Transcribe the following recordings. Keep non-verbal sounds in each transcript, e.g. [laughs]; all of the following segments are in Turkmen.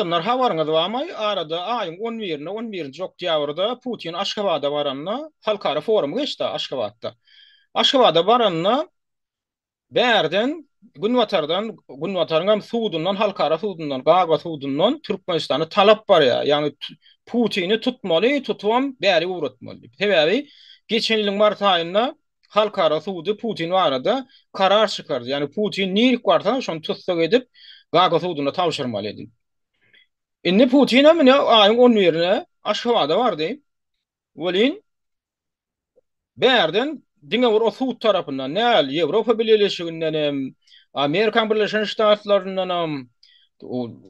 adamlar havarına da amay arada ayın 11-ni 11-ni Putin Aşgabatda baranna halkara forumy geçdi Aşgabatda. Aşgabatda baranna berden Gunwatardan Gunwatarynga suwdundan halkara sudundan gaga sudundan Türkmenistany talap bar ýa. Ýani Putini tutmaly, tutwam bäri urutmaly. Sebäbi geçen ýylyň mart aýynda halkara suwdy Putin arada karar çykardy. Ýani Putin nir kwartan şonu tutsak edip gaga suwdundan tawşyrmaly edin Inni Putin hem ne ayın on yerine aşağıda var deyim. Velin berden dinge vur Osut tarafından ne al Avrupa Birleşiginden hem Amerikan Birleşen Ştatlarından hem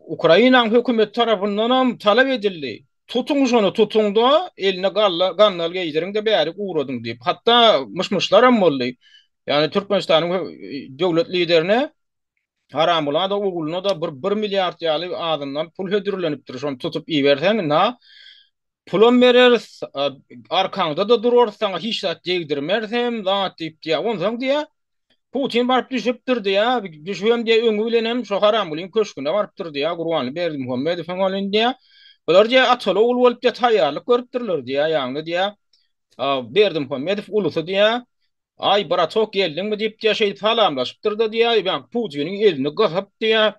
Ukrayna hükümet tarafından hem talep edildi. Tutun şunu tutundu eline galla gannal geydirin de berik uğradın deyip. Hatta mışmışlar hem Yani Türkmenistan'ın devlet liderine Haram bula da uguluna da bir 1 milyard ýaly adamdan pul hödürlenip dur. Şonu tutup iyi versen na pulun merer arkanda da durur. Sana hiç zat değdir mersem da tip diye on zong Putin barıp düşüp durdu ya. Düşüyorum diye öngü ilenem şu haram bolan köşkünde barıp durdu ya. Kur'an'ı verdim Muhammed Efendi'nin diye. Bular diye atalı oğul olup diye tayarlık görüp durlar diye. Yağını diye. Verdim Muhammed Efendi'nin diye. Ay bara çok geldin mi deyip diye şeyi salamlaşıp durdu diye ben Putin'in elini kıhıp diye.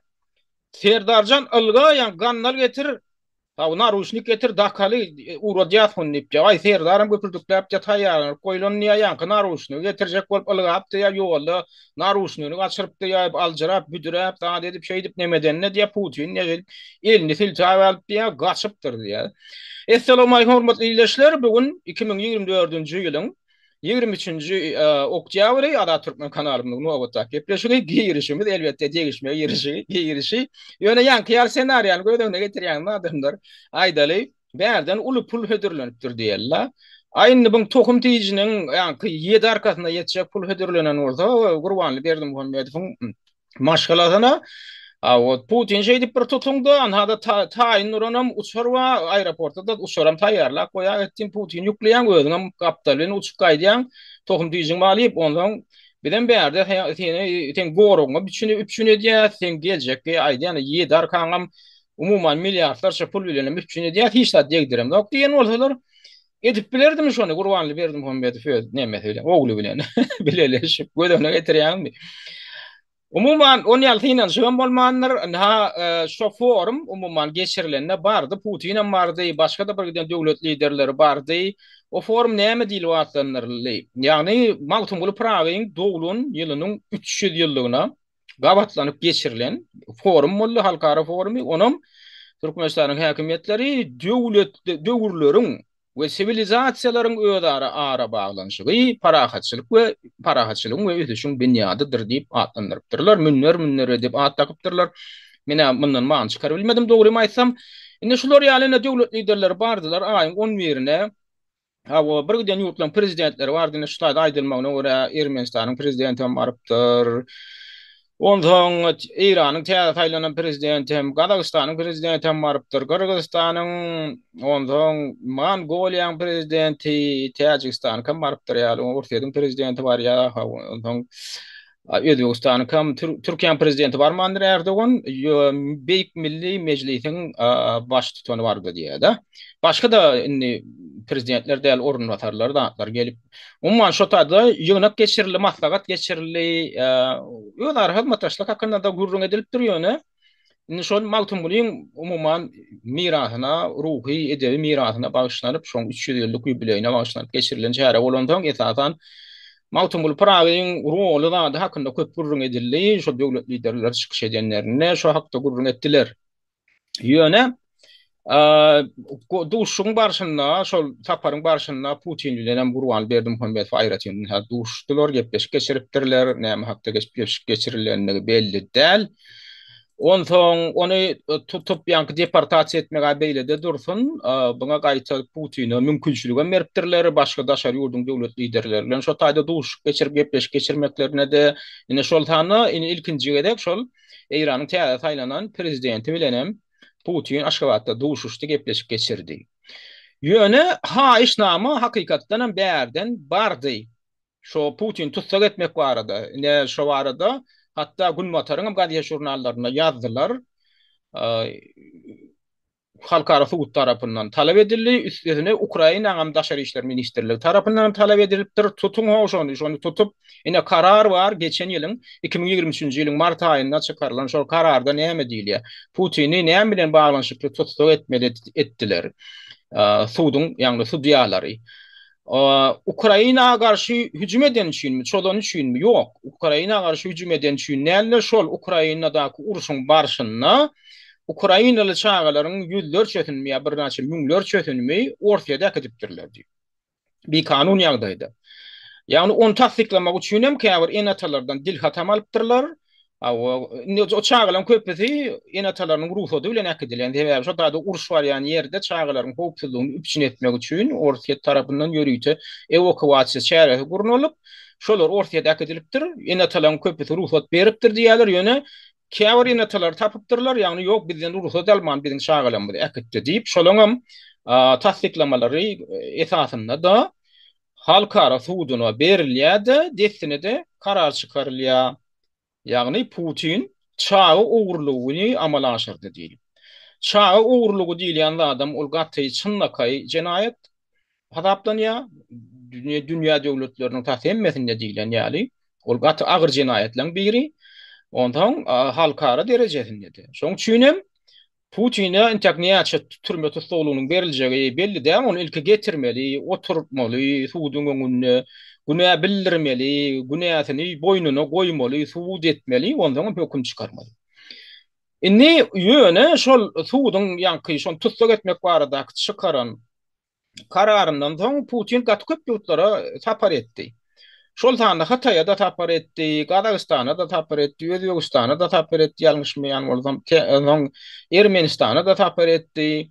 Serdarcan ılgı yan, gannal, getir. ha ona ruşnik getir dakali uro hun, deyip diye. Ay serdarın köpürdükle yapca niye getirecek açırıp diye alcırap daha dedip şey dip nemeden ne diye Putin'in elini sil tavi diye diye. Esselam ayy ayy ayy ayy ayy ayy 23-nji e, oktýabry ada türkmen kanalymyň nowatda gepleşigi giýirişimiz elbetde degişme giýirişi giýirişi ýöne ýan kiýar ssenariýany gödegine getirýän adamlar aýdaly berden uly pul hödürlenipdir diýerler aýny bu tokum tejiniň ýa-ni ýed arkasyna ýetjek pul hödürlenen bolsa gurbanly berdim bu maşgalasyna А вот Путин же идёт протутунга, он хада тай нуронам учурва аэропорта да учурам таярлак боя Путин юклыян гөрдүн капталын учуп кайдыан, тохум дийжин малып, ондан биден берде тени тен горуңга бичүнү үпчүнү дия, тен келжекке айдыана ие дар кангам умуман миллиардтар ча пул бөлөнүп үпчүнү дия, тийш та дегдирем. Ок тиен болсолор, этип бердим билелешип, Umuman on ýaly hinden şewem bolmanlar, ha e, şoforum umuman geçirilende bardy, Putin hem bardy, başga da bir giden döwlet liderleri bardy. O forum näme diýip wagtlanýar? Ýagny maglum bolup prawing dowlun ýylynyň 300 ýyllygyna gabatlanyp geçirilen forum bolly, halkara forumy. Onam Türkmenistanyň häkimetleri döwlet döwürleriň we sivilizasiýalaryň öýdara ara baglanşygy we parahatçylyk we parahatçylyk we öýdüş şu dünýäde dir diýip atlandyrypdyrlar münner münner diýip at takypdyrlar men bundan maňa çykara bilmedim dogry maýsam indi şular ýaly näde döwlet liderleri bardylar aýyň 10 ýerine Hawa bir gün ýurtlaryň prezidentleri bardy näde şu taýda aýdylmagyna görä Ermenistanyň prezidenti hem Ondan Iran täze taýlanan prezidenti hem Gadagystanyň prezidenti hem maripdir. Gürgistanyň ondan Mongoliýanyň prezidenti, Täjikistanyň hem maripdir. Ýa-da Urtiýanyň prezidenti bar ýa-da ondan Milli Mejlisiň başçy tutany bar diýýär-de. da indi prezidentler de orun vatarlar da atlar gelip. Umman şota da yunak geçirili, mahlagat geçirili, yunak e, arhal mataşlak da gurrun edilip duruyon. Nishon maltum guliyin umman mirahina, ruhi edevi mirahina bağışlanip, son 300 yü yüllük yübileyina bağışlanip geçirilin, cahara volontong etatan, Maltum bul paragin rolu da da hakkında köp gurrun edildi. şo devlet liderler çıkış edenlerine şo hakkında gurrun ettiler. Yöne, duşun barşında şol taparın barşında Putin dilenen burwan berdim hümmet we ayratyn ha duş dilor gepleş geçiripdirler näme hakda geçiş geçirilende belli däl onton onu tutup ýank departatsiýa etmek aýdyly de dursun buna gaýta Putin mümkinçiligi meripdirler başka daşary ýurdun döwlet liderleri bilen şol taýda duş geçirip gepleş geçirmeklerine de ýene şol gedek şol prezidenti bilenem Putin Aşgabatda duşuşdu gepleşip geçirdi. Yöne ha işnamı hakikattan berden bardi. Şo Putin tutsak etmek var Ne şo var hatta gün motorunam gadiye yazdılar. halkara suwut tarapyndan talap edildi. Üstesine Ukraina hem daşary işler ministrligi tarapyndan talap edilipdir. Tutun ho şonu, tutup ine karar var geçen ýylyň 2023-nji ýylyň mart aýynda çykarylan şol kararda näme diýilýä? Putini näme bilen baglanşykly tutuk etmedi etdiler. Sudun ýa-ni Ukrayna Ukraina garşy hüjüm eden üçin mi, çolon üçin mi? Ukrayna garşy hüjüm eden üçin näle şol Ukrainadaky urşun barşyna Ukrainalı çağaların yüzler çötünmü ya bir naçı münler çötünmü ortaya da kedipdirler diýip. Bir kanun ýagdaýda. Ýani onu täsdiklemek üçin hem käwir en atalardan dil hatam alypdyrlar. Awo indi o çağalaryň köpüsi en atalaryň ruhu bilen akdylan diýip ýa-da şoňda urş bar ýani ýerde çağalaryň köpçüligini üçin etmek üçin Orsiýa tarapyndan ýörüýçe evokwatsy çäre gurnulyp şolary Orsiýa-da akdylypdyr. En atalaryň köpüsi ruhu beripdir diýerler ýöne Kevari netalar tapıptırlar, yani yok bizden ruhu zelman bizden şagalan bizden deyip, şolongam tasdiklamaları esasında da halkara suduna berilya da desine de karar çıkarilya. Yani Putin çağı uğurluğunu amalaşırdı deyip. Çağı uğurluğu deyip adam olgatayı çınlakayı cenayet hatapdan ya dünya dünya dünya dünya dünya dünya dünya ağır dünya biri. Ondan halkara derecesin dedi. Sonra çünem Putin'e intakniye açı türmeti soğulunun verileceği belli de ama onu ilke getirmeli, oturmalı, suudun önüne, güneye bildirmeli, güneye seni boynuna koymalı, suud etmeli, ondan onu pekün çıkarmalı. Ini yöne şol suudun yankı, şol tutsak etmek var çıkaran kararından zon Putin katkı kütkü kütkü kütkü Şol tanda Hatay'a da tapar etdi, Qadagistan'a da tapar etdi, Yöziyogistan'a da tapar etdi, Yalmışmayan, Ermenistan'a da tapar etdi.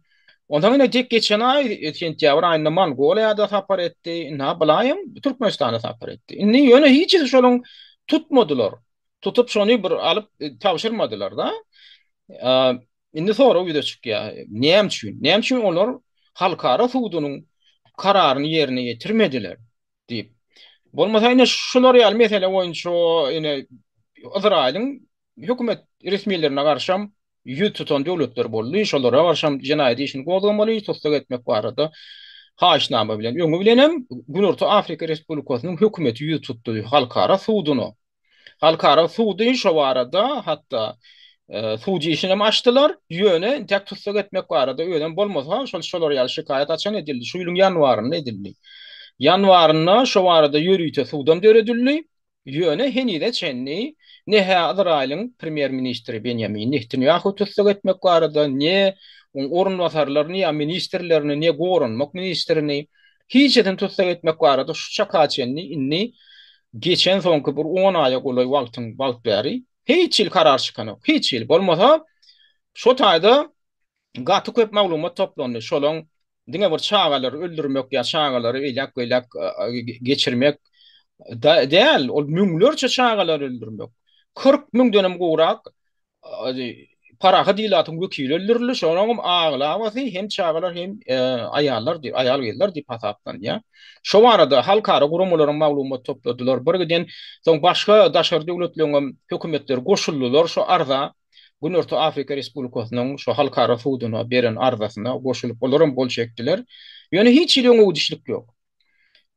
Ondan yine cek geçen ay, Tiyavra ayinna Mangolia'a da tapar etdi, inna Bala'yam, Türkmenistan'a da tapar etdi. Ni yöne hiç şolun tutmadular, tutup şonu bir alıp e, tavşirmadular da. Indi soru yudu çik ya, neyem çün, neyem çün, neyem çün, neyem Bolmasa ýene şular ýaly mesele oýunçu ýene Azrailin hökümet resmiýetlerine garşam ýüz tutan döwletler boldy. Şolara garşam jinayet işini gowdan bolýy, tutsak etmek barada. Haşnama bilen, öňü bilenem Günorta Afrika Respublikasynyň hökümeti ýüz tutdy halkara suwdyny. Halkara suwdy şo barada hatda e, suwdy işini maçdylar, ýöne tek tutsak etmek barada ýöne bolmasa şol şolara ýaly şikayet açan edildi. Şu ýylyň ýanwarynda edildi. Yanvarına şu arada yürüyte sudan döredülli, yöne heni de çenni, neha Azrail'in Premier ministri Benjamin Nehtini ahu tüslük etmek arada, ne oran vasarlarını ya ministerlerini, ne goron mok ministerini, hiç edin tüslük etmek arada, şu çaka çenni, inni, geçen son bir 10 aya gulay vaktin vakti heçil hiç il karar çıkan, hiç il, hiç il, köp maglumat Dine bir çağalar öldürmek ya çağalar ilak ilak geçirmek değil. O müngler çağalar öldürmek. 40 müng dönem kurak para hadi la tungu ki öldürülür sonra um ağla vasi hem çağalar hem e, ayarlar di ayal gelirler di patatdan ya. Şo arada halkara gurumuların məlumat topladılar. Bir gün son başqa daşarda ulutlungum hökumətlər qoşullular şo arda Gün Orta Afrika Respublikasynyň şu halkara fuduna beren arzasyna goşulyp olaram bol şekiller. Ýöne hiç ýolun uwdyşlyk ýok.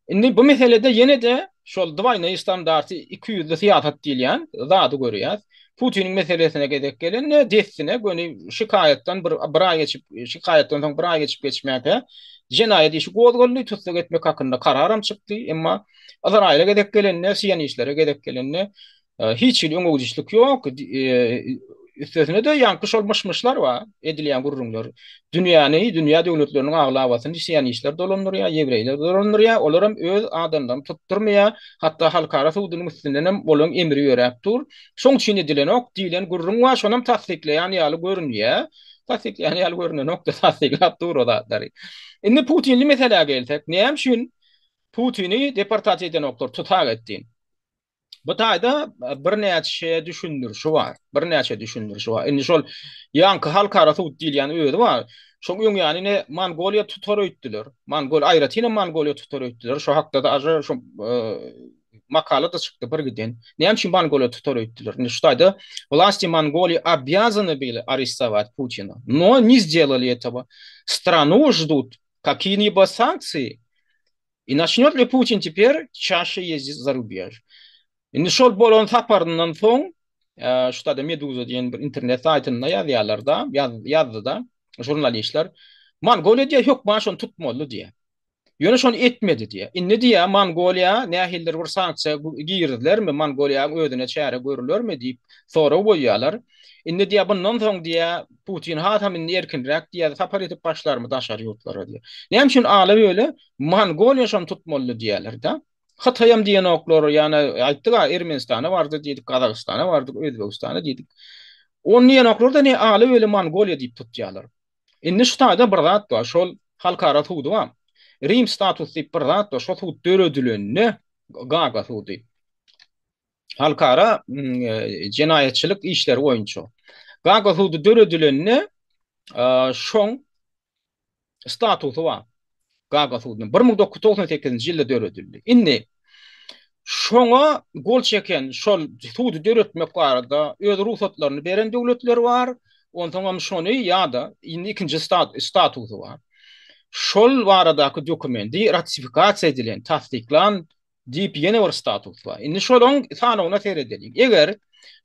Indi bu meselede ýene de şu dwayna standarty 200-de fiat hat diýilýän zady görýär. Putin meselesine gedek gelen ne dessine göni şikayetten bir bir ay geçip şikayetten sonra bir ay geçip geçmek ha cinayet işi kodgonlu tutsak etmek hakkında kararım çıktı ama azar aile gedek gelen ne siyani işlere gedek gelen ne e, hiç ilgi yok üstesine de yankış olmuşmuşlar va edilen gurrunglar dünyanı dünya devletlerinin ağla havasını isyan işler dolandırır ya yevreyler dolandırır ya olarım öz adından tutturmaya hatta halka arası udunun üstünden hem emri yorap dur şoň çyn edilen ok dilen gurrun va şonam tasdikle yani al görünmeye tasdik yani al görünme nokta tasdik lap dur o da deri inne putin li mesela gelsek neyim şun putini departatiyeden oktor tutar ettin batayda bir näçe düşündürşi bar. Bir näçe düşündürşi bar. Indi şol ýanky halk arasy utdyl ýani öýdi bar. Şol ýöň ýani ne Mongoliýa tutar öýtdiler. Mongol aýratyna Mongoliýa tutar öýtdiler. Şo hakda da aja şo makala da çıktı bir giden. Neyem için Mongoliya tutar öttüler. Ну что это? Власти Монголии обязаны были арестовать Путина, но не сделали этого. Страну ждут какие-либо санкции. И начнет ли Путин теперь чаще ездить за рубеж? Indi şol bolon saparından soň e, şu da Meduza diýen bir internet saýtyna ýazýarlar da, yaz, yazdy da jurnalistler. Mongolia ýok maşyn tutmaly diýe. Yönü şonu etmedi diye. İnne diye Mongolia nehiller bir sanatçı giyirdiler mi? Mongolia ödüne çeyre görülür mü? Deyip sonra boyuyalar. İnne diye bundan sonra diye Putin hatam inni erkin rak diye sapar etip başlar mı daşar yurtlara diye. Ne hem şun böyle Mongolia şonu tutmalı diyeler da? Hatayam diyen oklar, yani aittik a, Ermenistan'a vardı, dedik, Kazakistan'a vardı, Özbekistan'a, dedik. Onu yiyen oklar da ne, Ali böyle Mongolia deyip tutuyalar. statu. şu bir bradat da, şol halkara tuğdu Rim statut bir bradat da, şol tuğdu dörü gaga Halkara, mm, e, işleri Gaga Gaga sudun 1998-nji ýylda döredildi. Indi şoňa gol çeken, şol sudu döretmek barada öz ruhsatlaryny beren döwletler bar, ondan tamam şoňy ýa-da indi ikinji stat statusu bar. Şol barada dokumenti ratifikasiýa edilen, tasdiklan diýip ýene bir statusy bar. Indi şolong sanawna seredildi. Eger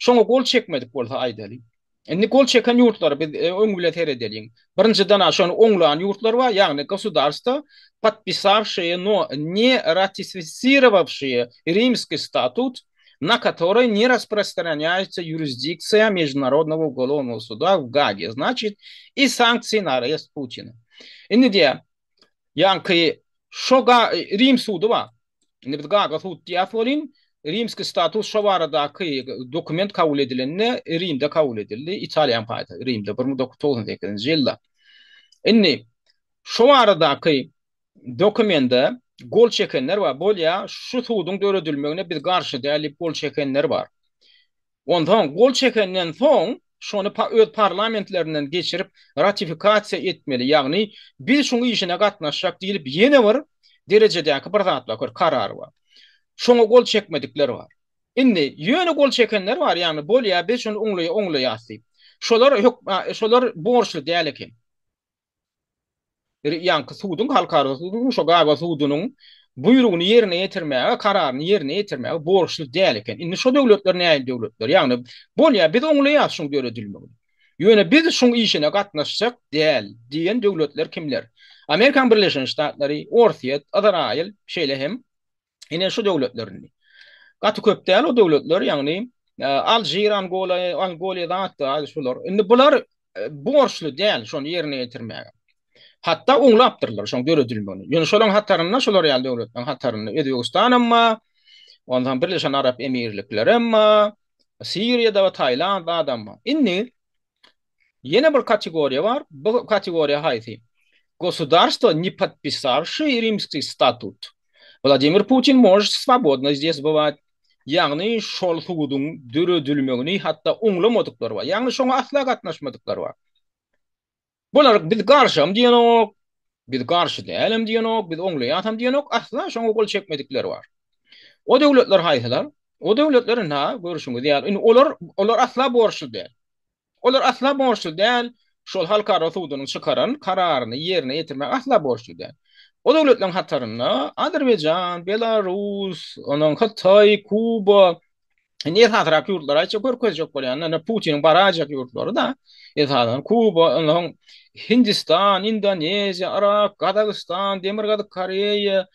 şoňa gol çekmedik bolsa aýdaly. Endi kol çeken yurtlar biz e, öňgüle ter edeliň. Birinjiden aşan oňlan yurtlar we ýagny государство, подписавшие, но не ратифицировавшие Римский статут, на который не распространяется юрисдикция Международного уголовного суда в Гаге. Значит, и санкции на арест Путина. Endi diýär, ýanky şoga га Рим bar. не biz Gaga sud diýäp Rimski status şovaradaki dokument kabul edilenne Rimde kabul edildi. İtalyan payda Rimde 1998-nji ýylda. Inni şovaradaki dokumentde gol çekenler var. Bolya şu tuğdun bir qarşı değerli gol çekenler var. Ondan gol çekenden son şonu pa öz parlamentlerinden geçirip ratifikasiya etmeli. Yani bir şunu işine katnaşacak dilip, yeni var derecede yakı atla karar var. şoňa gol çekmedikler var. Indi ýöne gol çekenler var, ýani bolýa beş ýol öňle öňle ýasy. Şolar ýok, şolar borçlu däleki. ki. ýanky suwdun halkara suwdun, şo gaýba suwdunyň buyrugyny ýerine ýetirmäge, kararyny ýerine ýetirmäge borçlu däleki. Indi şo döwletler näme döwletler? Ýani bolýa beş ýol öňle ýasy görüldi. Ýöne biz şoň işine gatnaşsak däl diýen döwletler kimler? Amerikan Birleşik Devletleri, Orsiyet, Adana ýyl, şeýle hem. ene şu dövletlerini. Gatı köpte o dövletler yani e, Aljiran gol Angola da hatta alışılır. Indi bular e, borçlu değil şon yerine getirmeye. Hatta unlaptırlar şon görüdülmeni. Yani şolan hatarına şolar yal dövletten hatarını Ediyostan Ustanamma, ondan Birleşen Arap Emirlikleri amma, Siriya da Tayland da adam Inne Indi bir kategori var. Bu kategori hayti. Gosudarstvo ne podpisarshi Rimski statut. Владимир Путин может свободно здесь бывать. Яңны шол сугудун дүрө дүлмөгүнү хатта уңлы модуктор бар. Яңны шоңа асла катнашмадыктар бар. Булар бид каршым диенок, бид каршы дилем диенок, бид уңлу ятам диенок, асла шоңа кол чекмедиктер бар. O devletler haýsylar? O devletlerin ha görüşüňiz ýa olar olar asla borçlu däl. Olar asla borçlu däl. Şol halka rasudunyň çykaran kararyny ýerine ýetirmek asla borçlu O dövlətlərin hatarında Azərbaycan, Belarus, onun Xitay, Kuba, Ne hatarak yurtlara çok örkez çok bol yani. Putin'in barajak yurtları da. Esadan Kuba, onun Hindistan, Indonezya, Arak, Kazakistan, Demirgadı, Koreya,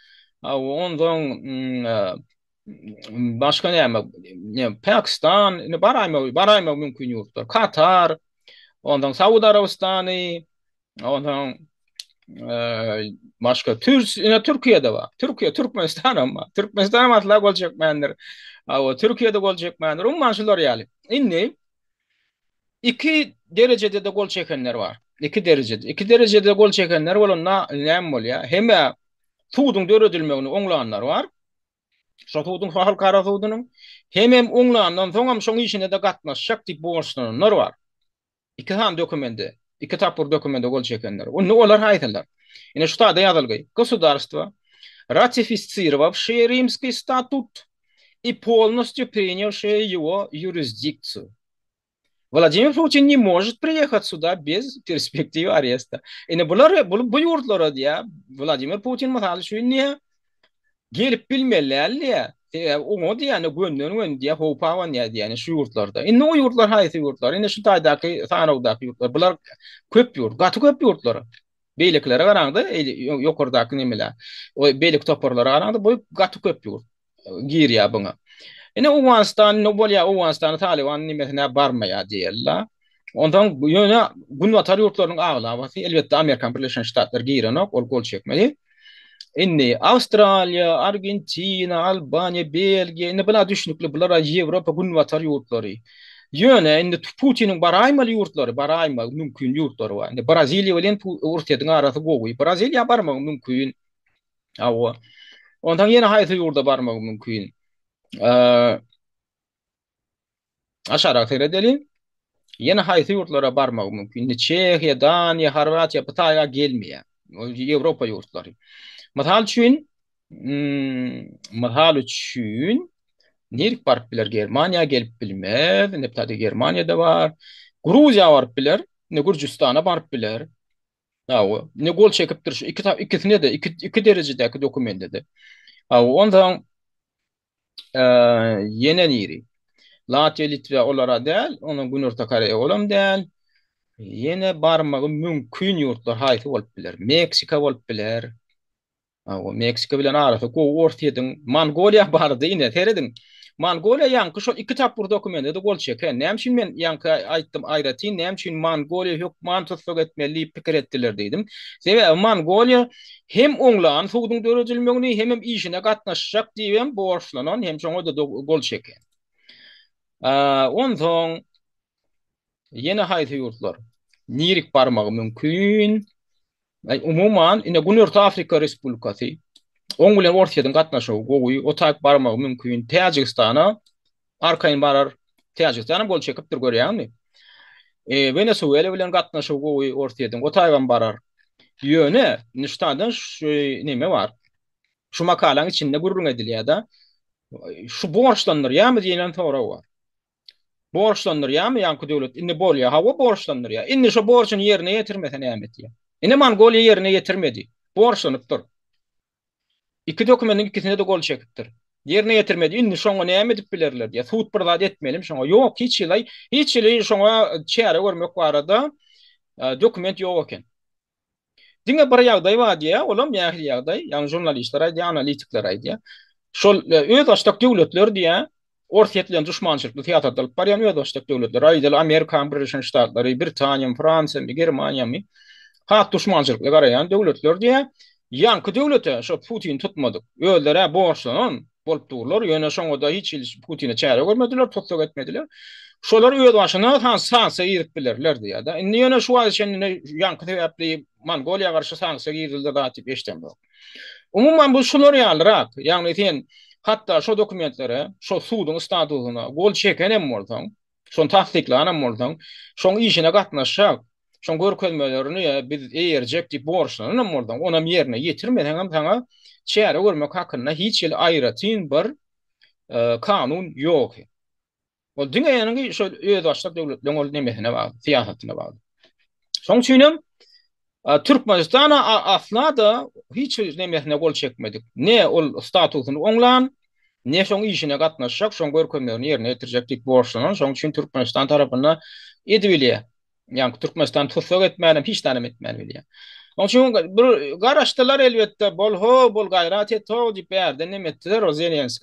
ondan mm, e, başka ne yani, Pakistan, ne barajma, barajma mümkün yurtlar. Katar, ondan Saudi Arabistan'ı, ondan e, başka Türk yine Türkiye'de var. Türkiye Türkmenistan ama Türkmenistan ama la olacak mendir. Ama Türkiye'de olacak mendir. Um manşular yani. İnni iki derecede de gol çekenler var. 2 derecede. 2 derecede gol çekenler var. Na nem ol ya. Hem tuğdun dörödülmeğini onlanlar var. Şo tuğdun fahal kara tuğdunun. Hem hem onlanlar. Sonam işine de katmaz. Şaktik boğuşlarınlar var. 2 han dokumenti. ikitapur dokument ogol Чекеннер. Он не олар Хайтеллер. И на что даядалгой? Государство, ратифицировавшее римский статут и полностью принявшее его юрисдикцию. Владимир Путин не может приехать сюда без перспективы ареста. И не было buyurdular diye Vladimir Putin mesela şunu niye gelip bilmelerle E, o da yani gönlün gön diye hopawan ya yani şu yurtlarda. Inne o yurtlar haýsy yurtlar? Inne şu taydaqı sanawdaqı yurtlar. Bular köp yurt, gatı köp yurtlar. Beyliklere garandı, e, yokurdaqı nemele. O beylik toparlary garandı, bu gatı köp yurt. E, Gir ya buna. Inne o wanstan, no bolya o wanstan Taliban barma ya Ondan yöne gün vatary yurtlarının ağlawasy elbetde Amerikan Birleşen Ştatlar girenok, ol gol çekmeli. Inni Avstralya, Argentina, Albaniya, Belgiya, inni bila düşnüklü, bulara ra Evropa gün yurtlari. Yöne, inni Putin'in baraymalı yurtlari, baraymalı mümkün yurtlari var. Inni Braziliya vallin urtiyadın arasi gogu, Braziliya barmalı mümkün. Ondan yana hayy hayy hayy hayy hayy hayy hayy hayy hayy hayy hayy hayy hayy hayy hayy hayy Mathal üçün, hmm, mathal üçün, Nirk barp biler Germania gelip bilmez, neptadi Germania da var, Gruzya barp biler, ne Gurcistan'a barp biler, ha, ne gol çekip dur, iki, ikisine de, iki, iki derecede ki dokumende de. Ha, ondan, e, yenen iri, Latya, Litve, olara del, onun Gunurta Kareye olam del, Yine barmağı mümkün yurtlar hayfi olup biler. Meksika olup biler. Awa Meksika bilen arasy gowy ortadyň Mongolia [laughs] bardy ine teredin. Mongolia ýanky şol iki tap bir dokumenti de gol çeke. Näme üçin men ýanky aýtdym aýraty, näme üçin Mongolia hök mantyk sogatmeli pikir etdiler diýdim. Sebäbi Mongolia hem oňlan suwdyň döredilmegini hem hem işine gatnaşjak diýen borçlanan hem şoňa da gol çeke. on soň ýene haýty ýurtlar. Nirik barmağı mümkin. Ay umuman ina Gunurta Afrika Respublikasi Ongulen Ortiyadan gatnaşaw goýy o taýyp barmagy mümkin. Täjikistana arkaýyn barar. Täjikistana bolşy kapdyr görýärmi? E Venezuela bilen gatnaşaw goýy Ortiyadan o barar. Ýöne Nishtadan şu näme bar? Şu makalany içinde gurrun edilýärdi. Şu borçlanýar ýa-mi diýilen töwra bar. Borçlanýar ýa-mi ýa-ky döwlet indi bolýar. Hawa borçlanýar ýa. Indi şu borçyny ýerine ýetirmese näme diýär? Ene gol yerine getirmedi. Bu orsanıptır. İki dokumentin ikisine de gol çekiptir. Yerine getirmedi. Şimdi şonga ne emedip bilerler diye. Suut pırdat etmelim şonga. Yok hiç ilay. Hiç ilay şonga çeyre görmek var arada. E, dokument yok oken. Dine bir yağday var diye. Oğlum yağır yağday. Yani jurnalistler aydı. Analitikler aydı. Şol e, özaştak devletler diye. Orsiyetlen düşmançılıklı tiyatatlı. Bariyan özaştak devletler aydı. Amerikan, Britanya, Fransa, Germanya, Fransa, hat düşmançylykly garaýan döwletler diýe ýanky döwlete şu Putin tutmady. Öldere borçlanan bolup durlar. Ýöne şoňa da hiç Putin'e çäre görmediler, tutsak etmediler. Şolary öýüp başyna han sansa ýyryp bilerler diýe. Indi ýöne şu wagt şeýle ýanky täpli Mongolia garşy sansa ýyryldy da tip eşdem bu. Umumyň bu şolary ýalyr. Ýagny sen hatda şo dokumentlere, şo suwdun statusyna gol çekenem bolsaň, şo tahtiklanam bolsaň, şo işine gatnaşak, Şon gör ya biz eýerjek dip borçlar. Onam ordan onam ýerine ýetirmeň hem taňa çäre görmek hakyna hiç ýel aýratyn bir e, kanun ýok. Bu dünýäniň şo öýe başlap döwlet döngül nämehne wa siýasatyna wa. Şon çynym e, Türkmenistana aslında da hiç ýer nämehne gol çekmedik. Ne ol statusyny oňlan, ne şo işine gatnaşyk, şo gör ýerine ýetirjek dip borçlar. Şon çyn Türkmenistan tarapyna edibiler. Yani Türkmenistan tutsak etmenim, hiç tanem etmenim ili ya. Onun için bir elbette, bol ho, bol gayrat et ho, dip eğer denem ettiler o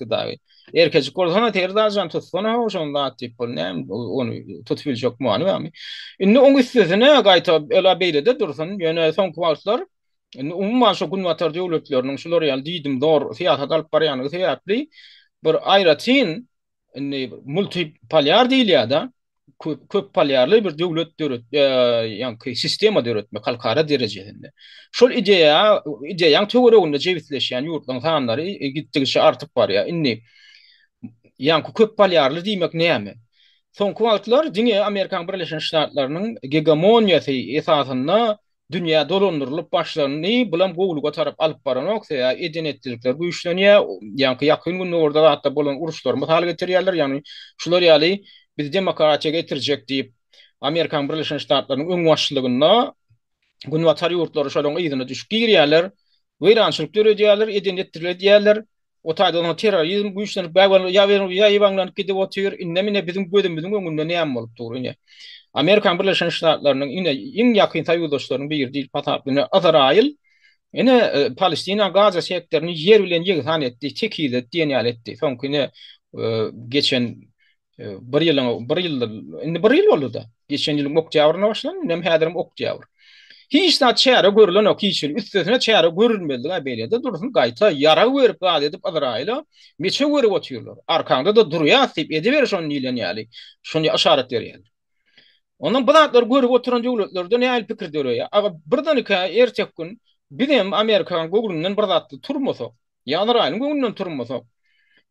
davi. Erkeci kordana terdazan tutsana ho, şun da at ne, onu tutfil çok muanı vami. Onu onu istesine gaita ola beyle de dursun, yöne son kumarslar. Onu umman şu gün vatar diyo lüklüklü lüklü lüklü lüklü lüklü lüklü lüklü lüklü lüklü lüklü lüklü lüklü köp köp palyarly bir döwlet döret e, ýa-ni sistema döretme halkara derejesinde. Şol ideýa ideýaň töwereginde jewitleşýän ýurtlaryň sanlary e, gitdigi artyp bar ýa inni ýa-ni köp palyarly diýmek näme? Soň kuwatlar diňe Amerikan Birleşik Ştatlarynyň gegemoniýasy esasynda dünya dolandırılıp başlarını bulam goğuluğa tarap alıp baran oksa ya edin ettirdikler bu işleniye yankı yakın orada da hatta bulan uruşlar mutal getiriyerler yani şular yali biz demokratiya getirecek deyip Amerikan Birleşen Ştatlarının ön başlılığında gün yurtları şöyle iyidine düşük giyirerler, veyrançılık dörü diyerler, diyerler, o taydalına bu işler ya verin, ya inne mine bizim gödüm, bizim ne yamma doğru Amerikan Birleşen Ştatlarının yine in yakın tayyudaşlarının bir değil, patatlığına azarayil, Ene e, Palestina Gaza sektörünü yer bilen yığıtan etdi, etdi. E, geçen bir ýyl bir ýyl indi bir ýyl boldy da. Geçen ýyl oktýabrda başlandy, näme häzirki oktýabr. Hiç näçe çäre görülen ok hiç ýyl üstüne çäre görülmeli da de durup gaýta yara berip gaýda edip adraýla meçe görüp oturýarlar. Arkanda da durýa atyp ediber şonu ýylanýaly. Şonu işaret berýär. Onuň bu görüp oturan döwletlerde näme pikir döreýär? Aga birden ýa ertek gün bilen Amerikanyň Google-nyň bir zatly turmasa, ýanyraýyň Google-nyň turmasa,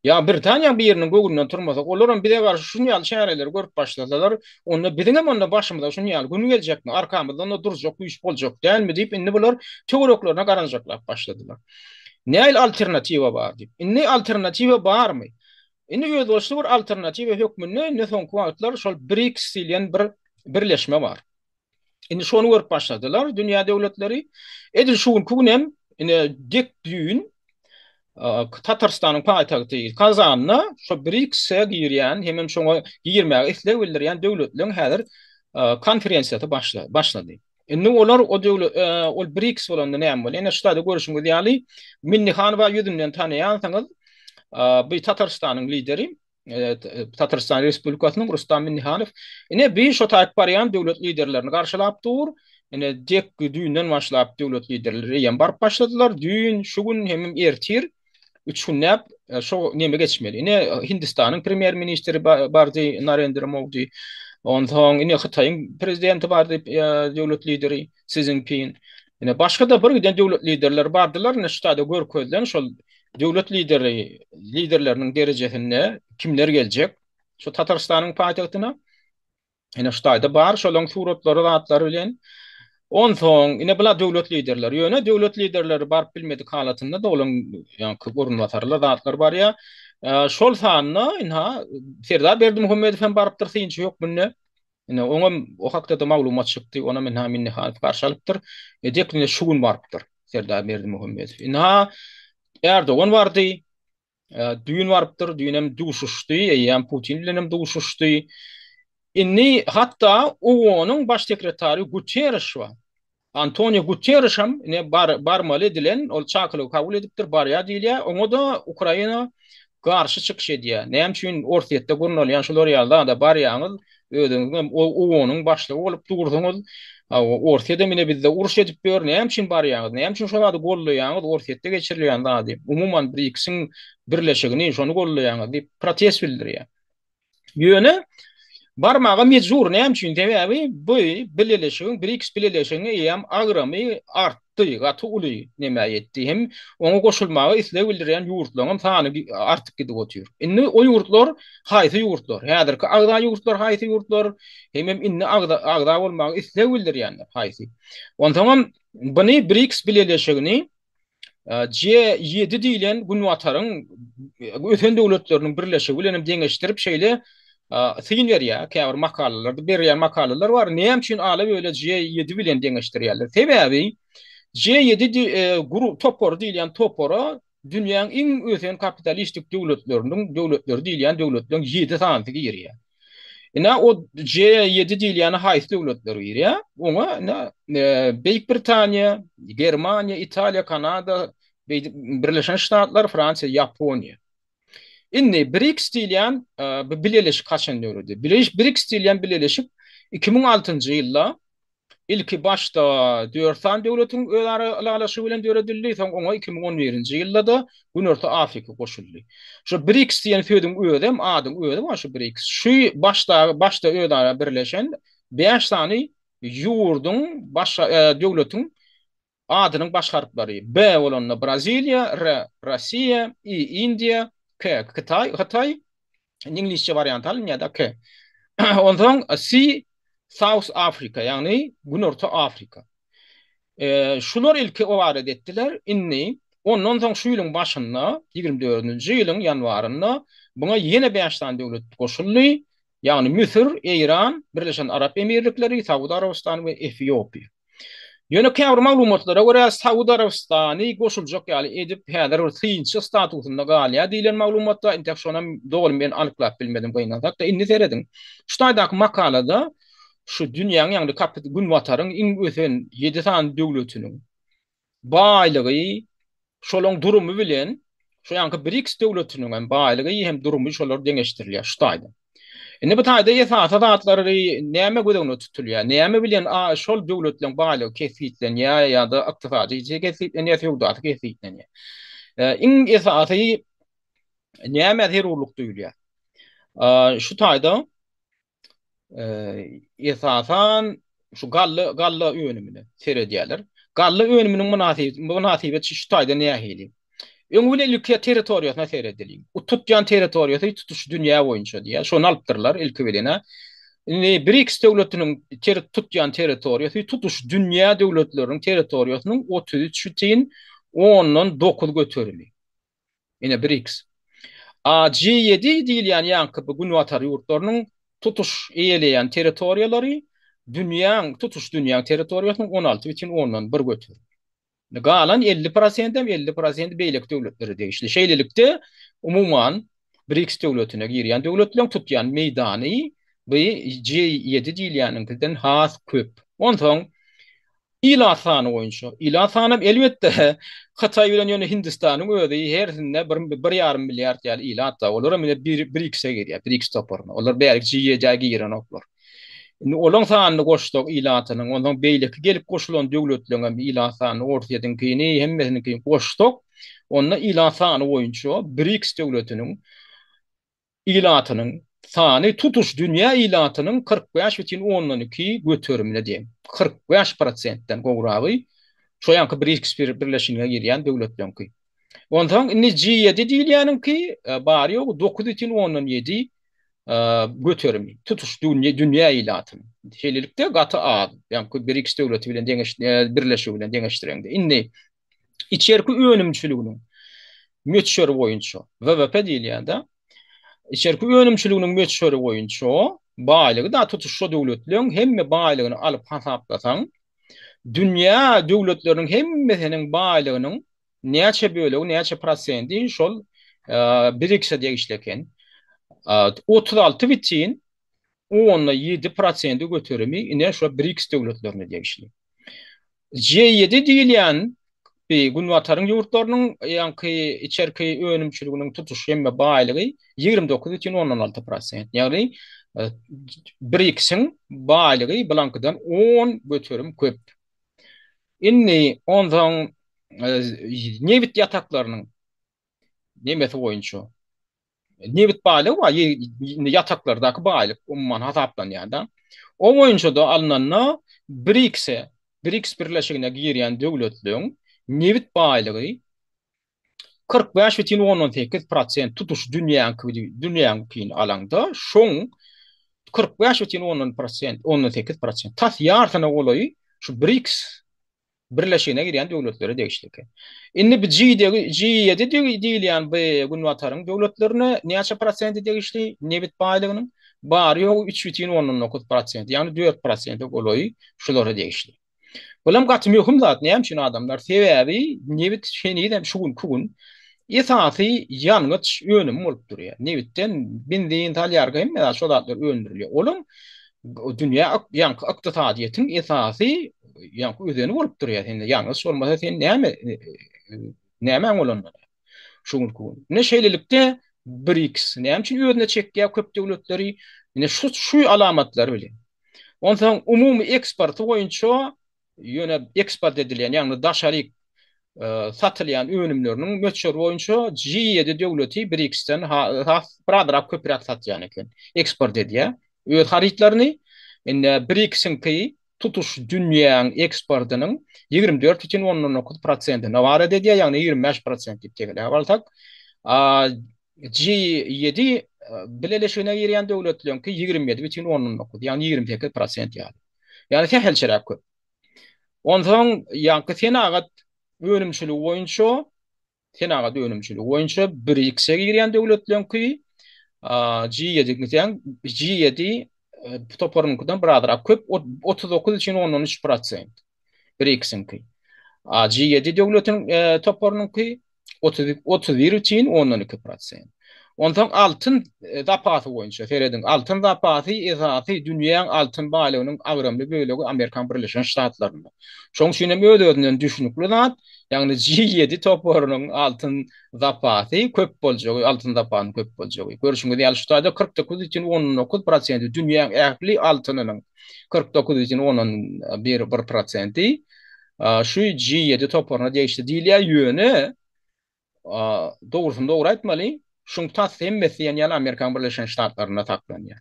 Ya Britanya bir yerinin gogundan turmasak, olurum bir de karşı şu niyalı şehirleri görüp başladılar. Onu bizim hem onun başımıza şu niyalı günü gelecek mi? Arkamızda onu duracak, bu iş olacak değil mi? Deyip indi bunlar teoriklerine karanacaklar başladılar. Ne ayl alternativa var? Deyip. İndi alternativa var mı? İndi yöz olsun bir alternativa yok mu? Ne, son kuantlar? Şol BRICS silyen bir birleşme var. İndi şu onu görüp dünya devletleri. Edir şu gün kugunem, dik düğün, Tatarstanın paytağı değil, Kazanlı, şu Brix'e giyiren, hemen şu giyirmeyi etli veriren devletlerin konferensiýasy başla, başlady. Ennu olar o döwlet ol Brix olanda ne amul, ene şu tada görüşün minni khan va yudumden tani yantangal, lideri, e, e, Tatarstan Respublikasynyň Rustam Minnihanow, ene bi şu taik pariyan döwlet liderlerini dur, ene dek dek başlap döwlet liderleri dek dek başladylar. dek dek gün ertir, 3 gün näp e, şo näme geçmeli. Ine Hindistanyň premier ministri bardy Narendra Modi, onuň ine Xitaiň prezidenti bardy e, döwlet lideri Xi Jinping. Ine başga da bir gün döwlet liderler bardylar, ine şu taýda görkezden şol döwlet lideri, liderleriniň derejesine kimler geljek? Şo Tatarstanyň paýtagtyna ine şu bar, şolong suratlary, rahatlary bilen On soň ine bula döwlet liderleri, ýöne yani döwlet liderleri bar bilmedi halatynda dolan ýa-ni köp urunlatarlar zatlar bar ýa. E, şol sanny inha Serdar Berdi Muhammedow hem barypdyr syňçy ýok bunny. Ine oňa o hakda da maglumat çykdy, ona men hem inne halat garşalypdyr. Edekne şuwun barypdyr Serdar Berdi Inha Inha Erdoğan wardy, e, düýün barypdyr, düýünem duşuşdy, e, ýa-ni Putin bilenem duşuşdy. Inni hatta UO-nun baş sekretari Gutierrez var. Antonio Guterres hem ne bar barmalı edilen ol çakılı kabul ediptir bar ya değil ya ona da Ukrayna karşı çıkış ediyor. Ne hem çün ortiyette gurnol yanşılor da bar ya anıl ödüm o, o onun başlığı olup durdunuz. Ortiyede mine bizde uruş edip bir ne hem bar ya ne hem çün gollu bir Barmağa mezur ne hem çün tebe abi bu bilileşin bir iks bilileşin hem agramy artdy gatı uli neme etti hem onu koşulmağa isle bildiren yurtlarım sanı artık gidip oturuyor. Inni o yurtlar haýsy yurtlar. Hadir ki agda yurtlar haýsy yurtlar hem hem inni agda agda bolmagy isle bildiren hayti. On zaman bunu bir iks bilileşini e, je yedi dilen gün watarın e, ötende ulutlarının birleşi bilen deňeşdirip şeýle Sizin ver ya, kaya var makalalar, bir ya makalalar var, neyem ala böyle öyle G7 bilen dengeştir yalli. abi, G7 e, top koru değil yani top koru, dünyanın en özen kapitalistik devletlerinin devletlerinin devletlerinin devletlerinin devletlerinin devletlerinin devletlerinin devletlerinin ya. Ina o G7 dil yani hayt devletleri ya. oňa ina e, Beýik Britaniýa, Germaniýa, Italiýa, Kanada, Birleşen Ştatlar, Fransa, Ýaponiýa. Inni BRICS diýilýän e, bu bileleş kaçan döwürdi. BRICS BRICS diýilýän bileleşip 2006-njy ýylda ilki başda dörtan döwletiň öýleri alaşy bilen döwredildi, soň oňa 2011-nji ýylda da Günorta Afrika goşuldy. Şu BRICS diýen söýdüm öýdem, adyň öýdem, şu BRICS. Şu başda başda öýleri birleşen 5 tany ýurdun başa e, döwletiň adynyň başgarypdary. B bolanda Braziliýa, R Rossiýa, I India, Okay, Qatar, Qatar in English variantal, ne de [clears throat] okay. Ondan C South Africa, yani Günort Afrika. Eee илки ülkü oware инни, in inni ondan şuyluğ başında 24-nı jylın yanvarınınna buna yeni 5tan devlet qoşully, yani Mısır, İran, Birleşen Arap Emirlikleri, Suud Arabistan we Yönü kevr maglumatlara gore az Saud Arabistani gosuljok yali edip hedar ur tiyinci statutunda gali ya diylen maglumatta indi afsona doğul ben anıklaf bilmedim gaini anıklaf da indi teredin. Ustaydaak makalada şu dünyan yani kapit gün vatarın in uithen yedi tan devletinin bayiligi sholong durumu bilen şu yankı BRICS devletinin bayiligi hem durumu şolor dengeştirliya şu taydan. Ene bu taýda ýa-da tatatlary näme gödegini tutulýa. Näme bilen a şol döwletleň baýly kesitleň ýa ýa-da aktifady jegetleň ýa-da ýa-da kesitleň. In esa ýa-da näme hyrulyk tutulýa. A şu taýda esasan şu galla galla öwünimini seredýärler. Galla öwünimini munasibet munasibet şu taýda näme Öňüňe ülke territoriýasyna seredilýär. U tutýan territoriýasy tutuş dünýä boýunça diýär. Şonu alypdyrlar ilki bilene. Ne BRICS döwletiniň ter tutýan territoriýasy tutuş dünýä döwletleriniň territoriýasynyň 33 şütin 10-dan 9 götürüli. Ine BRICS. A G7 diýil ýani ýankyp gün watary ýurtlarynyň tutuş eýeleýän territoriýalary dünýäň tutuş dünýäň territoriýasynyň 16 bitin 10-dan 1 götürüli. Galan 50% hem 50% beylik devletleri de işli şeylilikte umuman BRICS devletine giriyen devletler tutyan meydani bu g 7 değil yani kızdan has köp. Ondan son ila oyuncu. Ila sahanı elbette Hatay ile yani Hindistan'ın öyle her sene bir, yarım milyar yani ila hatta olur ama BRICS'e giriyor. BRICS toparına. Olur belki C7'ye giriyor. Olan sahanını koştuk ilatının, ondan beylik gelip koşulun dövletlüğün bir ilat sahanını ortaya edin ki ney hem ki koştuk. Ondan ilat sa'ni oyuncu ilatının tutuş dünya ilatının 40 yaş bitin ki götürümüne 40 yaş prosentten kogravi, şu anki Briggs bir ki. Ondan ne ciyyedi dili dili dili dili dili dili götürmi tutuş dünya dünya ilatım şeylikte gatı ad yani bir iki devlet bilen deňeş birleşiw bilen deňeşdirende inni içerki önümçülüginiň möçür boýunça WWP diýilende içerki önümçülüginiň möçür boýunça baýlygy da tutuş şu döwletleriň hemme baýlygyny alyp hasaplasaň dünya döwletleriniň hemme seniň baýlygynyň näçe bölegi näçe prosenti şol birikse diýişleken 36 vitin 10-7% götürümü şo 1 BRICS devletlerine degişli. G7 diýilýän bi gün watarın ýurtlarynyň ýa-ki içerki önümçiliginiň tutuş hemme baýlygy 29.16%. Ýagny BRICS-iň baýlygy blankdan 10 götürüm köp. Inni ondan e, nevit yataklarının nemeti boyunca Nebit baile wa yataklardaki baile umman hasaplan yani. O boyunca da alınanna BRICS'e, BRICS birleşigine giyiriyan devletlön nevit baileği 45.18% tutuş dünyanın kıvıdı, dünyanın kıyın alanda şoň 45.18% 18% tas yartyna olay şu BRICS birleşigine giren döwletlere degişdik. Indi bi g de G7 da diýil ýan bu gün wataryň döwletlerini näçe prosent degişli nebit baýlygynyň bary ýok 3.9 prosent, ýa-ni 4 prosent goýy şulara degişdi. Bolam gatmy hem zat näme şu adamlar sewäbi nebit şeni hem şu gün kugun ýa-da ýangyç öňüm bolup durýar. Nebitden bindi intal ýargaýmy, şu zatlar öňdürilýär. Olum dünýä ýangyç aktyfadiýetiniň esasy ýa-ni özüni durýar. Sen ýa-ni sormasa sen näme näme bolan? Şuňlyk. Näme şeýlelikde 1x näme üçin ýörüne çekýär köp döwletleri? Näme şu şu alamatlar öle. Ondan umumy eksport goýunça ýöne eksport edilýän, ýa-ni daşary e, satylýan öwünümlörüniň möçür goýunça G7 döwleti 1x-den bir köp rahat satýan eken. Eksport edýär. Öwür haritlaryny Inna Brixin kyi tutuş dünyanın eksportunun 24 için 10.9 prosenti. Ne var edi diye yani 25 prosenti tekele. Valtak G7 e, bileleşine giriyen devletliyon ki 27 için 10.9 yani 28 prosenti yani. Yani tehel şerak kut. Ondan yani ki sen ağat önümçülü oyuncu sen ağat önümçülü oyuncu 1x'e giriyen devletliyon ki G7 G7 bu e, toparın kudan bradır. Köp 39 için 13 prosent. Bir ikisin ki. A G7 dövlətin toparının ki 31 için 12 prosent. Ondan altın zapatı e, boyunca seyredin. Altın zapatı izahatı dünyanın altın balığının avramlı bölüğü Amerikan Birleşik Ştatlarında. Çoğun şimdi böyle ödünün düşünüklü zat. Yani G7 toporunun altın zapatı köp bolcağı, altın zapatının köp bolcağı. Görüşümü de yalıştada 49 için 19 prosenti dünyanın ehli altınının 49 için 11 prosenti. Şu G7 toporuna değişti. Dilya yönü doğrusunu doğru etmeliyim. şun tas hemmesi yani yala Amerikan Birleşen Ştatlarına taklan ya.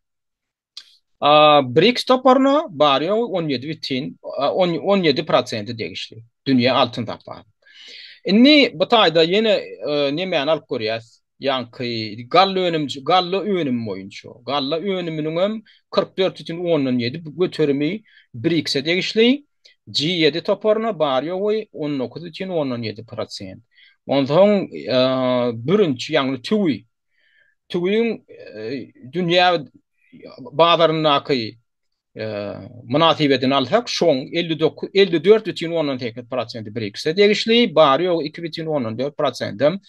A, BRICS toparına bari 17 bitin, 17 procenti degişli. Dünya altın taklan. Inni bu tayda yine e, ne meyan alıp koruyaz. Yankı, galla önüm, galla önüm boyunca. Galla önümünün 44 bitin 10'nın 7 götürümü G7 toparına bari 19 bitin 10'nın 7 Onsoň e, birinji ýangly tüwi. Tüwiň e, dünýä bazarynyň aky e, münasibetini alsak şoň 59 54 üçin degişli, bar ýok 2 üçin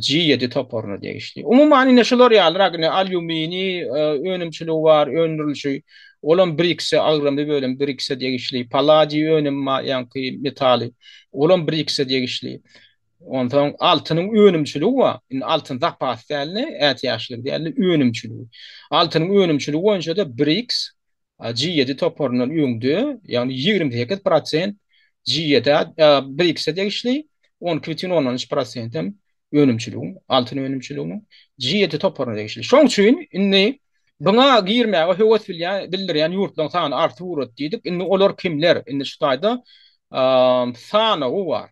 G7 toporuna degişli. Umumyň ýaly şolary alrak ne alumini önümçülük bar, öndürilşi Olan brikse agrymy bölüm brikse degişli, paladi önüm ma yankı metali. Olan brikse degişli. Ondan altının önümçülüğü var. Yani altın zapas değerli, et yaşlılık değerli, önümçülüğü. Altının önümçülüğü Önce de BRICS, G7 toparının önümdü. Yani 28% G7'e BRICS'e değişli. 12-13%'ın önümçülüğü, altın önümçülüğü. G7 toparının değişli. Son üçün, inni, buna girmeye ve hüvet bilir, yani yurtdan sana artı inni kimler, inni, inni, inni, inni, inni,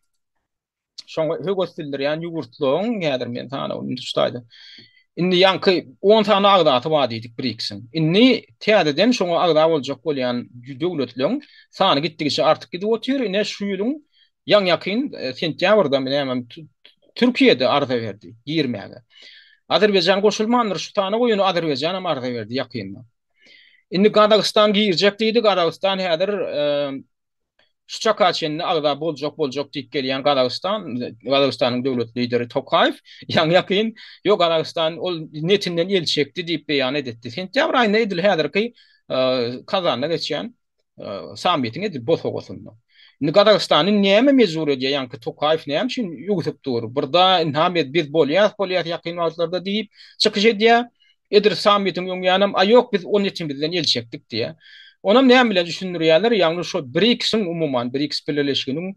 şoňa hügostildir ýani yugurtlyň ýa-da men taňa onuň üstüde indi ýanky 10 taňa agda atma diýdik bir ikisini indi täde den şoňa agda boljak bolýan döwletleň sany gitdigiçe artyk gidip otýar ýene şu ýylyň ýan ýakyn e, sentýabrda men hem Türkiýede arda berdi 20-ni Azerbaýjan goşulmandyr şu taňa goýunu Azerbaýjan hem arda berdi ýakyn Indi Kazakstan giýjekdi, Kazakstan häzir e, Şoka çenni arda boljok boljok dip gelýän Garawstan, Garawstanyň döwlet lideri Tokayev, ýa-ni [laughs] ýakyn, ýa Garawstan ol netinden el çekdi diýip beýan etdi. Sen Jabraýyň näydil häzirki e, kazanyna geçen e, sammitiň edip bolsagasyň. Indi Garawstanyň näme mezur diýip ýa Tokayev Tokayew näme üçin ýüzüpdir? Birda inhamet bir bolýar, bolýar ýakyn wagtlarda diýip çykýar. Edir sammitiň ýa-ni a biz onuň üçin bizden el çekdik diýip. Onam näme bilen düşündirýärler? Ýagny şu brics umuman, bir BRICS birleşigini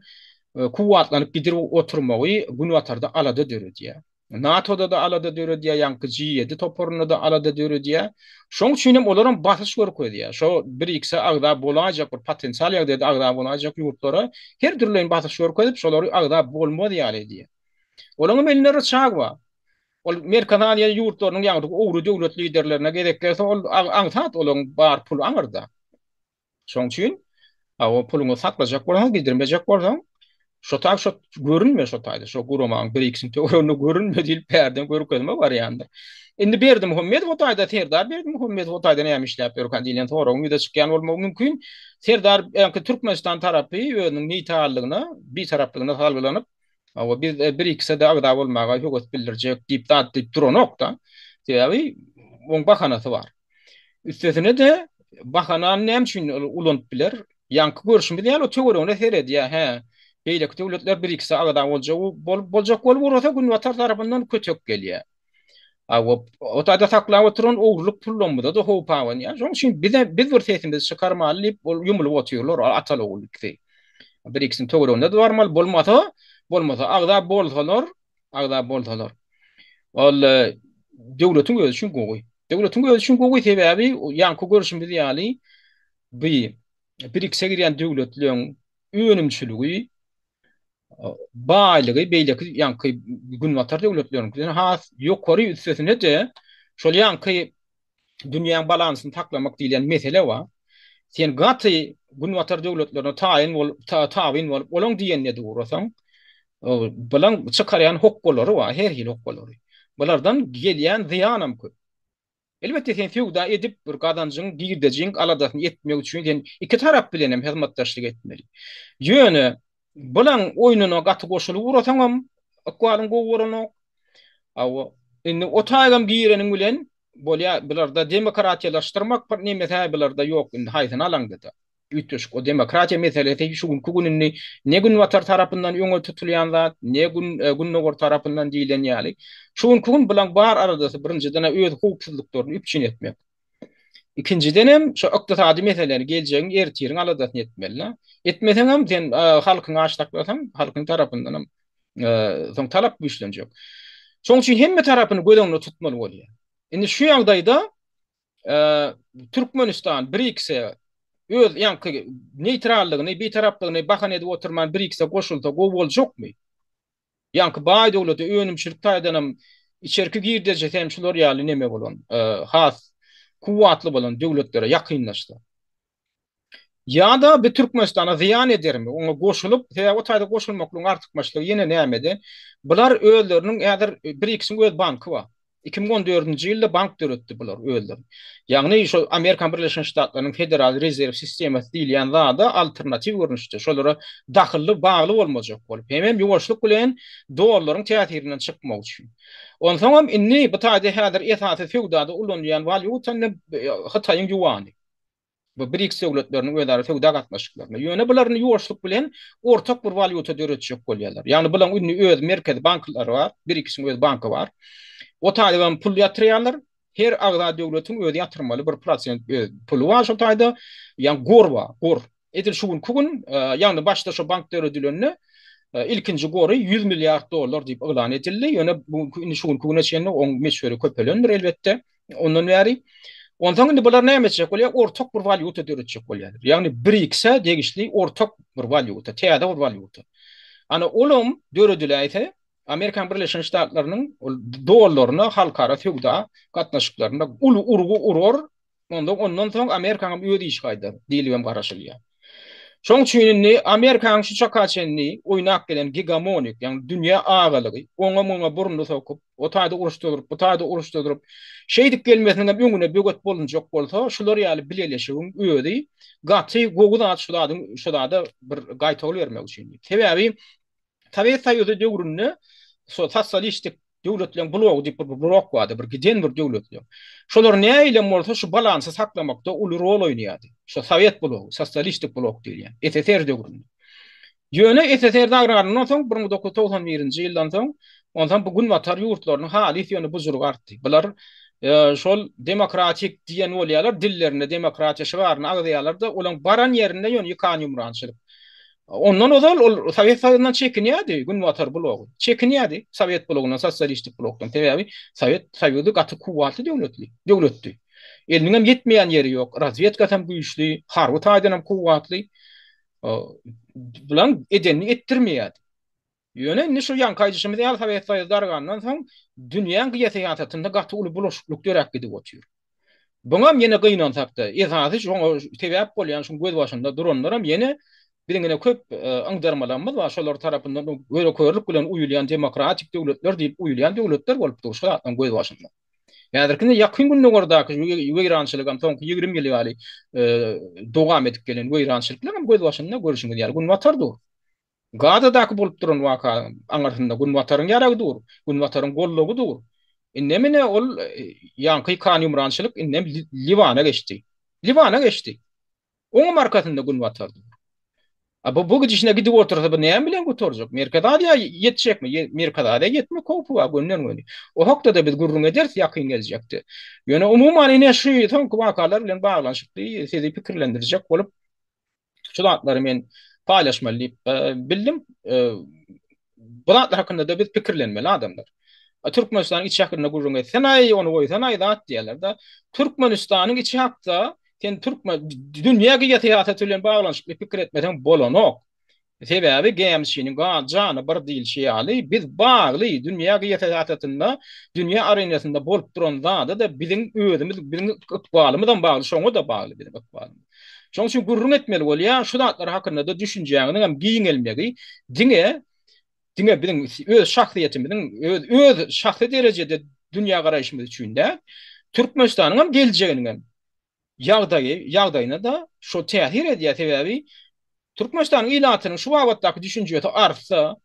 e, kuwatlanyp gidip oturmagy gün watarda alada döredýär. NATO-da da alada döredýär, ýa-ni 7 toporuna da alada döredýär. Şoň üçin hem olaryň basyş görüp goýdýar. Şo BRICS-e agda bolajak bir potensial ýa-da agda bolajak ýurtlara her türlüň basyş görüp goýdyp, şolary agda bolmady ýaly diýär. Olaň melinleri çag Ol Merkanaliýa ýurtlarynyň ýa-da liderlerine ol, ol, ol, ol, ol, Şoň üçin awa pulyňy saklajak bolan, gidirmejek bolan. Şo tak şo görünmüyor şo taýda. Şo guruman bir ikisini töwrüni [laughs] görünmüyor diýip berdim, görüp gözüme baryandy. Indi berdi Muhammed o taýda terdar berdi Muhammed o taýda näme işläp ýörüp kan diýilen töwrüni ýa-da çykýan bolmagy mümkin. Terdar ýa-da Türkmenistan tarapy ýönüň nitalygyna, bir taraplygyna halgalanyp, awa bir bir ikisi de agda bolmagy ýokat bildirjek diýip dat diýip duranokda. Diýeli, bu bakanaty bar. Üstesine de Bahana nem için ulunt bilir. Yankı görüşüm bilir. Yani o teori onu her edi ya. Beyle kutu ulutlar bir ikisi alada olca o bolcak ol vuruza gün vatar tarafından kötök gel ya. Ava o tada takla oturun o pullon da hopa van ya. Onun için biz vür tehtimde çıkarma alip yumul vatiyolur al atal oğulik dey. Bir o nedu var mal bol bol bol tolor Degule tüm gözü şun yan ku görüşün bizi yali, bi, bir ikse giren dövletliyön, üönümçülügü, bayiligü, beylekü, yan ki, gün vatar dövletliyön, yan ki, yokkori, yokkori, yokkori, balansını taklamak değil yani mesele var. Sen gatı gün vatar devletlerine tayin ol, tayin ol, olan diyen ne doğrusan, bulan çıkarayan hokkoları wa, her hil hokkoları. Bulardan gelen ziyanım köp. Elbette sen fiyuda edip bir kadancın giyirdecin aladakın etmeyi uçuyun den iki taraf bilenem hizmettaşlık etmeli. Yönü, bulan oyununa katı koşulu uğratanam, akkualın govorunu, ava, enni otaygam giyirenin gülen, bolya, bilarda demokaratiyelaştırmak, nemetay bilarda yok, hayy, hayy, hayy, ütüşk o demokratiya meselesi şu gün kugunun ne gün vatar tarapından öňe tutulýan zat ne gün e, gunnogor tarapından diýilen ýaly şu gün kugun bilen bar aradasy birinji dene öz hukuksuzlyklaryny üçin etmek ikinji denem şu iqtisadi meseleleri geljegin ertirin alada etmeli etmeseň hem sen e, halkyny açlaklasam halkyny tarapından hem e, soň talap güýçlenjek şoň üçin hem tarapyny gödeňde tutmaly bolýar indi şu ýagdaýda e, Türkmenistan bir ikisi öz yani neutrallygyny bir taraplygyny bahan edip oturman bir ikisi goşulda go bol mı? Yani bay dowlaty önüm şirkta edenim içerki girdece, temsilor yali neme bolan? E, has kuwatly bolan dowlatlara yakynlaşdy. Ya da bir Türkmenistan'a ziyan eder mi? Ona koşulup, veya o tayda koşulmaklığın artık maçlığı yine neymedi? Bunlar öğlerinin, eğer bir ikisinin öğle banka var. 2014-nji ýylda bank döretdi bular öldür. Ýagny şu Amerika Birleşik Ştatlarynyň Federal Rezerw Sistemi diýilýän zada alternatif görnüşde şolara daxylly bagly bolmajak bolup, hem hem ýuwaşlyk bilen dollaryň täsirinden çykmak üçin. Onuň hem inni bu taýda häzir ýetäsi fiýdady ulun ýan valýuta näme hatayň ýuwany. Bu BRICS döwletleriniň öňdäki fiýda gatnaşyklaryna ýöne bularyny ýuwaşlyk bilen ortak bir valyuta döretjek bolýarlar. Ýagny bilen inni öz merkezi banklary bar, bir ikisi öz banky bar. o taliban pul yatırıyanlar her agda devletin öde yatırmalı bir prosent pulu var şu tayda yani gor var gor edil şu gün kugun e, yani başta şu banklara dilönünü e, ilkinci goru 100 milyar dolar deyip ilan edildi yani bu şu gün kugun içinde 15 milyar köpelendir elbette ondan veri ondan şimdi bunlar ne yemeyecek oluyor ortak bir valyuta dörütçek oluyor yani BRICS'e degişli ortak bir valyuta teyada bir valyuta Ana olum dörü dülayete Amerikan Birleşik Devletleri'nin dolarlarını halkara fiyuda katnaşıklarında ulu urgu urur. Ondan ondan sonra Amerikan'a bir ödeyiş kaydı. Diliyem karışılıyor. Şonu çünün ne Amerikan şu çakaçenni oynak gelen gigamonik yani dünya ağalığı. Onga mona burnu sokup o taydı uruşturup o taydı uruşturup şeydik gelmesinin de bugün bir bolun çok bolsa şular ýaly bileleşip ödeyi gatı gogun açıladım şurada bir gaytoğlu bermek üçin. Tebebi Tabii sayıyor diyor so sosialistik döwletleň bulaw diýip bir bürok wady bir giden bir döwlet. Şolar näyle bolsa şu balansy saklamakda uly rol oýnaýardy. Şu sowet bulaw, sosialistik bulaw diýilýär. SSR e döwrüni. Ýöne SSR-de agrar soň 1991-nji ýyldan soň ondan bu gün watar ýurtlaryň halyt ýöne buzurg artdy. Bular e, şol demokratik diýen bolýarlar, dillerini demokratiýa şewarna agdyýarlar da, ulanyň baran ýerinde ýöne ýukany umranyşlyk. Ondan ozal ol Sovet Sovetinden çekiniyadi gün watar bloğu. Çekiniyadi Sovet bloğuna sosyalist bloğdan tebiabi Sovet Sovetu qatı quwwatı dewletli. Dewletli. Elning ham yetmeyen yeri yok. Razvetka tam güýçli, harwa taýdan hem quwwatly. Bulan edeni ettirmeýär. Ýöne indi şu ýan kaýdyşymy diýär Sovet Sovet dargandan soň dünýäniň giýäti ýatatynda gatı uly buluşluk derek gidip otyr. Bunam ýene gynan takdy. ýa şu tebiabi bolýan şu gözbaşynda duranlar hem ýene Birine köp öňdermelem bolsa, şolar tarapyndan öle köýrülip bilen uýulýan demokratik döwletler diýip uýulýan döwletler bolup durýarlar, göz başyndy. Ýa-da ýakyn günde gorda, ýygyranyşlyk hem soňky 20 ýyly ýaly eee, dogam edip gelen ýygyranyşlyk hem göz başyndan görüşüň diýär. Gün watar dur. bolup duran waka, aňlaryndan gün wataryň ýaragy dur, gün wataryň gollugy dur. Inne mene ol ýa-da kan ýygyranyşlyk inne Liwana geçdi. Liwana geçdi. Oňa markasynda gün watardy. Abu bu gidişine gidip oturursa bu neyen bilen götürecek? Merkada da yetecek mi? Merkada da yetme kopu var gönlün gönlü. O hakta da biz gurrun ederiz yakın gelecekti. Yani umuman yine şu tam kubakarlar bilen bağlanışıklı sizi fikirlendirecek olup şu dağıtları men paylaşmalı e, bildim. E, bu dağıtlar hakkında da biz fikirlenmeli adamlar. E, Türkmenistan'ın iç hakkında gurrun ederiz. Sen onu koy, sen ayı dağıt diyorlar Türkmenistan'ın iç hakkında Sen Türk ma dünýä gyýa teatra tölen baglanyp pikir etmeden bolano. Sebäbi gämsiň gaňjana bir dil şeýi ali biz bagly dünya gyýa teatratynda dünýä arenasynda bolup duran zada da bilin özümiz bilin ukbalymyzdan bagly şoňa da bagly bir ukbalym. Şoň üçin gurrun etmeli bol ýa şu zatlar hakynda da düşünjäňi hem giň elmegi diňe diňe bilin öz şahsiýetimiň öz şahsy derejede dünýä garaýşymyz üçin de Türkmenistanyň hem geljegini yağdayı, yağdayına da şu tehir ediyor tebebi Türkmenistan ilatının şu vaqtdaki düşünceyi arsa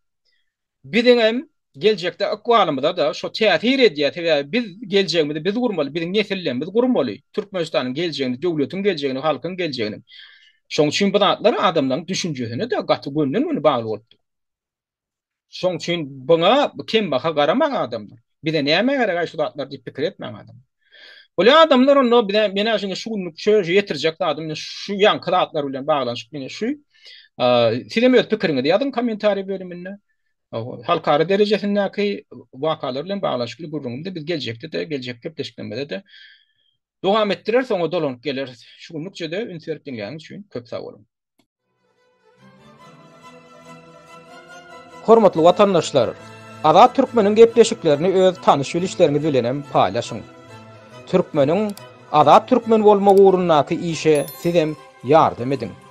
bidinem gelecekte akvalımda da şu tehir ediyor tebebi biz geleceğimizi biz kurmalı, bidin nesillerimizi biz kurmalı. Türkmenistan'ın geleceğini, devletin geleceğini, halkın geleceğini. Şoň üçin bu adatlary adamdan düşünjesini de gaty gönlün bilen bagly boldy. Şoň üçin kim baka garamaň adam. bide de näme gerek aýşy adatlar diýip pikir etmeň Ol adamlar onu bir mena şu şunu çöje yetirjek adam şu yan kıraatlar bilen bağlanışyk mena şu. Ee silemiyor pikirini de yadın kommentari bölümünde. Halkara derecesinde ki vakalar bilen bağlanışyk gurrumda biz gelecekte de gelecek köpleşmede de. Dogam ettirer soňra dolan gelir. Şunu çöde ünserkin yani şu köp sağ olun. Hormatly watandaşlar, ara türkmenin gepleşiklerini öz tanış bilişleriniz bilen paylaşyň. türkmenin adat türkmen bolmagy urunnaky işe sizem yardım edin.